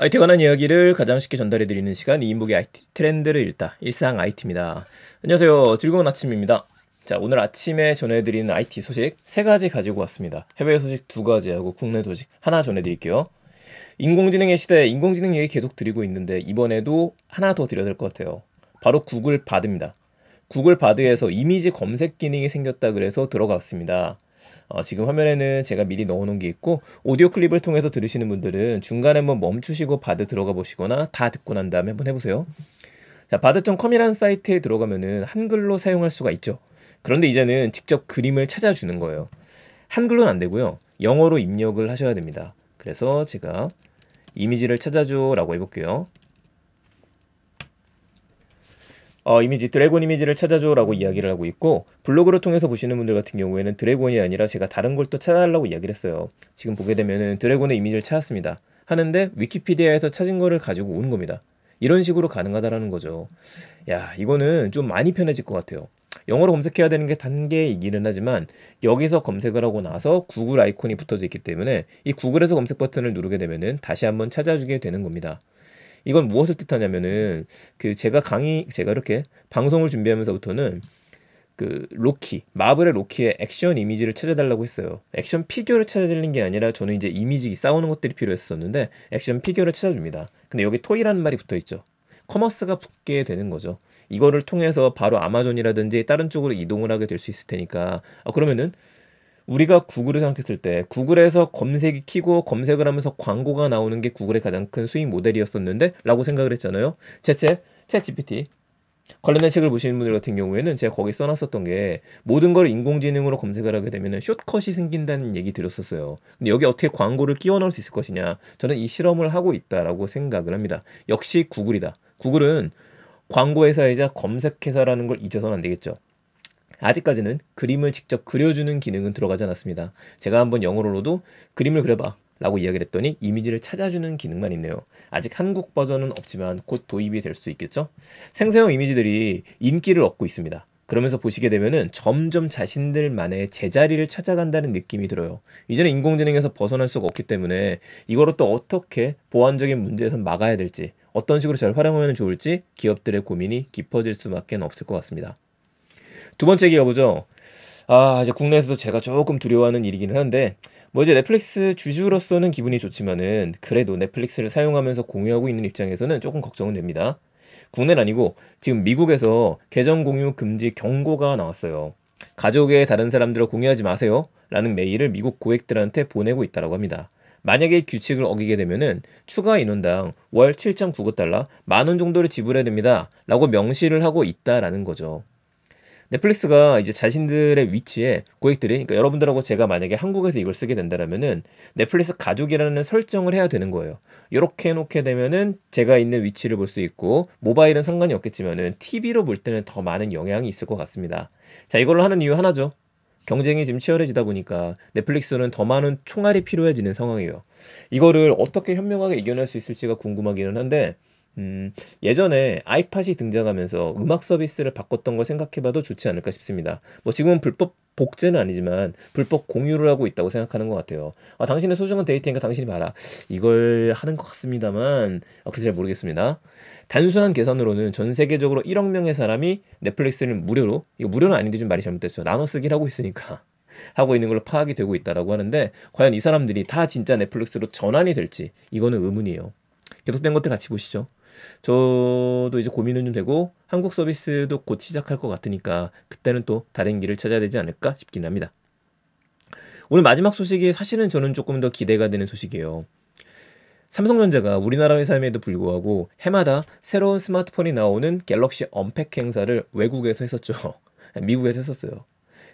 IT에 관한 이야기를 가장 쉽게 전달해드리는 시간, 이인복의 IT 트렌드를 읽다, 일상 IT입니다. 안녕하세요. 즐거운 아침입니다. 자, 오늘 아침에 전해드리는 IT 소식 세 가지 가지고 왔습니다. 해외 소식 두 가지하고 국내 소식 하나 전해드릴게요. 인공지능의 시대에 인공지능 얘기 계속 드리고 있는데 이번에도 하나 더 드려야 될 것 같아요. 바로 구글 바드입니다. 구글 바드에서 이미지 검색 기능이 생겼다 그래서 들어갔습니다. 어, 지금 화면에는 제가 미리 넣어놓은 게 있고 오디오 클립을 통해서 들으시는 분들은 중간에 한번 멈추시고 바드 들어가 보시거나 다 듣고 난 다음에 한번 해보세요. 자, 바드.com이라는 사이트에 들어가면은 한글로 사용할 수가 있죠. 그런데 이제는 직접 그림을 찾아주는 거예요. 한글로는 안 되고요. 영어로 입력을 하셔야 됩니다. 그래서 제가 이미지를 찾아줘라고 해볼게요. 어, 이미지 드래곤 이미지를 찾아줘라고 이야기를 하고 있고 블로그를 통해서 보시는 분들 같은 경우에는 드래곤이 아니라 제가 다른 걸 또 찾아달라고 이야기를 했어요. 지금 보게 되면은 드래곤의 이미지를 찾았습니다. 하는데 위키피디아에서 찾은 거를 가지고 온 겁니다. 이런 식으로 가능하다라는 거죠. 야, 이거는 좀 많이 편해질 것 같아요. 영어로 검색해야 되는 게 단계이기는 하지만 여기서 검색을 하고 나서 구글 아이콘이 붙어져 있기 때문에 이 구글에서 검색 버튼을 누르게 되면은 다시 한번 찾아주게 되는 겁니다. 이건 무엇을 뜻하냐면은 그 제가 강의 제가 이렇게 방송을 준비하면서부터는 그 로키 마블의 로키의 액션 이미지를 찾아달라고 했어요. 액션 피규어를 찾아달는 게 아니라 저는 이제 이미지 싸우는 것들이 필요했었는데 액션 피규어를 찾아줍니다. 근데 여기 토이라는 말이 붙어 있죠. 커머스가 붙게 되는 거죠. 이거를 통해서 바로 아마존이라든지 다른 쪽으로 이동을 하게 될 수 있을 테니까 아, 그러면은 우리가 구글을 생각했을 때 구글에서 검색이 키고 검색을 하면서 광고가 나오는 게 구글의 가장 큰 수익 모델이었었는데 라고 생각을 했잖아요. 채채, 채 GPT. 관련된 책을 보시는 분들 같은 경우에는 제가 거기 써놨었던 게 모든 걸 인공지능으로 검색을 하게 되면 숏컷이 생긴다는 얘기 들었었어요 근데 여기 어떻게 광고를 끼워 넣을 수 있을 것이냐. 저는 이 실험을 하고 있다라고 생각을 합니다. 역시 구글이다. 구글은 광고회사이자 검색회사라는 걸 잊어서는 안 되겠죠. 아직까지는 그림을 직접 그려주는 기능은 들어가지 않았습니다. 제가 한번 영어로도 그림을 그려봐 라고 이야기를 했더니 이미지를 찾아주는 기능만 있네요. 아직 한국 버전은 없지만 곧 도입이 될 수 있겠죠? 생성형 이미지들이 인기를 얻고 있습니다. 그러면서 보시게 되면 점점 자신들만의 제자리를 찾아간다는 느낌이 들어요. 이제는 인공지능에서 벗어날 수가 없기 때문에 이걸또 어떻게 보완적인 문제에서 막아야 될지 어떤 식으로 잘 활용하면 좋을지 기업들의 고민이 깊어질 수밖에 없을 것 같습니다. 두 번째 기업이죠. 아, 이제 국내에서도 제가 조금 두려워하는 일이긴 한데, 뭐 이제 넷플릭스 주주로서는 기분이 좋지만은, 그래도 넷플릭스를 사용하면서 공유하고 있는 입장에서는 조금 걱정은 됩니다. 국내는 아니고, 지금 미국에서 계정 공유 금지 경고가 나왔어요. 가족의 다른 사람들과 공유하지 마세요. 라는 메일을 미국 고객들한테 보내고 있다고 합니다. 만약에 규칙을 어기게 되면은 추가 인원당 월 7.99달러 만원 정도를 지불해야 됩니다. 라고 명시를 하고 있다라는 거죠. 넷플릭스가 이제 자신들의 위치에 고객들이 그러니까 여러분들하고 제가 만약에 한국에서 이걸 쓰게 된다면은 넷플릭스 가족이라는 설정을 해야 되는 거예요. 이렇게 놓게 되면은 제가 있는 위치를 볼 수 있고 모바일은 상관이 없겠지만은 TV로 볼 때는 더 많은 영향이 있을 것 같습니다. 자 이걸로 하는 이유 하나죠. 경쟁이 지금 치열해지다 보니까 넷플릭스는 더 많은 총알이 필요해지는 상황이에요. 이거를 어떻게 현명하게 이겨낼 수 있을지가 궁금하기는 한데 음, 예전에 아이팟이 등장하면서 음악 서비스를 바꿨던 걸 생각해봐도 좋지 않을까 싶습니다. 뭐 지금은 불법 복제는 아니지만 불법 공유를 하고 있다고 생각하는 것 같아요. 아, 당신의 소중한 데이터니까 당신이 봐라. 이걸 하는 것 같습니다만 아, 그래서 잘 모르겠습니다. 단순한 계산으로는 전 세계적으로 1억 명의 사람이 넷플릭스를 무료로 이거 무료는 아닌데 좀 말이 잘못됐죠. 나눠 쓰기를 하고 있으니까. 하고 있는 걸로 파악이 되고 있다라고 하는데 과연 이 사람들이 다 진짜 넷플릭스로 전환이 될지 이거는 의문이에요. 계속된 것들 같이 보시죠. 저도 이제 고민은 좀 되고 한국 서비스도 곧 시작할 것 같으니까 그때는 또 다른 길을 찾아야 되지 않을까 싶긴 합니다. 오늘 마지막 소식이 사실은 저는 조금 더 기대가 되는 소식이에요. 삼성전자가 우리나라 회사임에도 불구하고 해마다 새로운 스마트폰이 나오는 갤럭시 언팩 행사를 외국에서 했었죠. 미국에서 했었어요.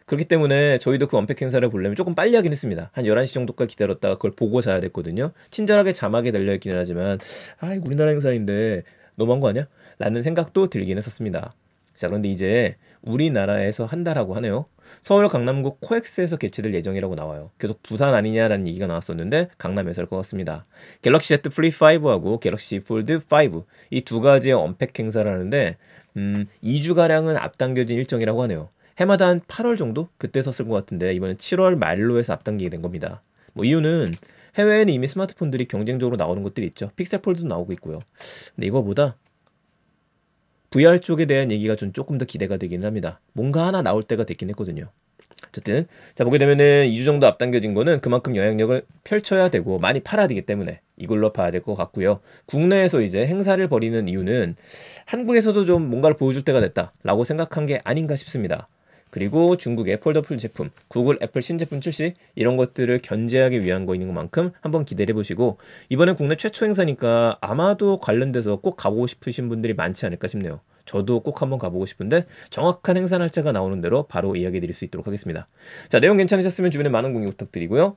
그렇기 때문에 저희도 그 언팩 행사를 보려면 조금 빨리 하긴 했습니다. 한 11시 정도까지 기다렸다가 그걸 보고 자야 됐거든요. 친절하게 자막에 달려있기는 하지만, 아, 우리나라 행사인데 너무한 거 아니야? 라는 생각도 들긴 했었습니다. 자, 그런데 이제 우리나라에서 한다라고 하네요. 서울 강남구 코엑스에서 개최될 예정이라고 나와요. 계속 부산 아니냐라는 얘기가 나왔었는데 강남에서 할 것 같습니다. 갤럭시 Z 플립 5하고 갤럭시 폴드 5 이 두 가지의 언팩 행사라는데 음, 2주가량은 앞당겨진 일정이라고 하네요. 해마다 한 8월 정도 그때 썼을것 같은데 이번엔 7월 말로 해서 앞당기게 된 겁니다. 뭐 이유는 해외에는 이미 스마트폰들이 경쟁적으로 나오는 것들이 있죠. 픽셀 폴드도 나오고 있고요. 근데 이거보다 VR 쪽에 대한 얘기가 좀 조금 더 기대가 되기는 합니다. 뭔가 하나 나올 때가 됐긴 했거든요. 어쨌든 자 보게 되면은 2주 정도 앞당겨진 거는 그만큼 영향력을 펼쳐야 되고 많이 팔아야 되기 때문에 이걸로 봐야 될 것 같고요. 국내에서 이제 행사를 벌이는 이유는 한국에서도 좀 뭔가를 보여줄 때가 됐다라고 생각한 게 아닌가 싶습니다. 그리고 중국의 폴더풀 제품, 구글, 애플 신제품 출시 이런 것들을 견제하기 위한 거인 것만큼 한번 기대해 를 보시고 이번에 국내 최초 행사니까 아마도 관련돼서 꼭 가보고 싶으신 분들이 많지 않을까 싶네요. 저도 꼭 한번 가보고 싶은데 정확한 행사 날짜가 나오는 대로 바로 이야기 드릴 수 있도록 하겠습니다. 자 내용 괜찮으셨으면 주변에 많은 공유 부탁드리고요.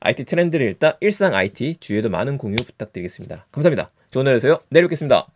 IT 트렌드를 읽다 일상 IT 주위에도 많은 공유 부탁드리겠습니다. 감사합니다. 좋은 하루 되세요. 내일 뵙겠습니다.